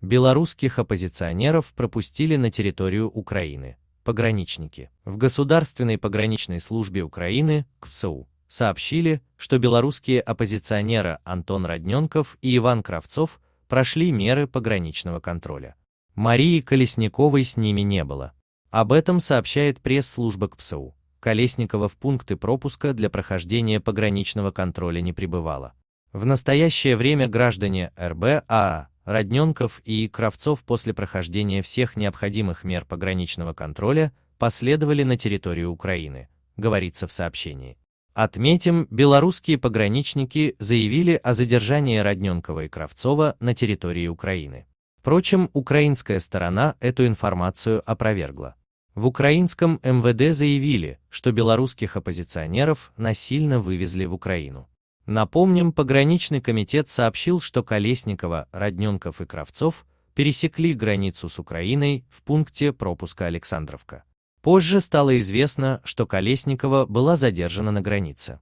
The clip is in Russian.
Белорусских оппозиционеров пропустили на территорию Украины. Пограничники. В Государственной пограничной службе Украины, КФСУ, сообщили, что белорусские оппозиционеры Антон Родненков и Иван Кравцов прошли меры пограничного контроля. Марии Колесниковой с ними не было. Об этом сообщает пресс-служба КПСУ. Колесникова в пункты пропуска для прохождения пограничного контроля не прибывала. В настоящее время граждане РБА. Родненков и Кравцов после прохождения всех необходимых мер пограничного контроля последовали на территорию Украины, говорится в сообщении. Отметим, белорусские пограничники заявили о задержании Родненкова и Кравцова на территории Украины. Впрочем, украинская сторона эту информацию опровергла. В украинском МВД заявили, что белорусских оппозиционеров насильно вывезли в Украину. Напомним, пограничный комитет сообщил, что Колесникова, Родненков и Кравцов пересекли границу с Украиной в пункте пропуска Александровка. Позже стало известно, что Колесникова была задержана на границе.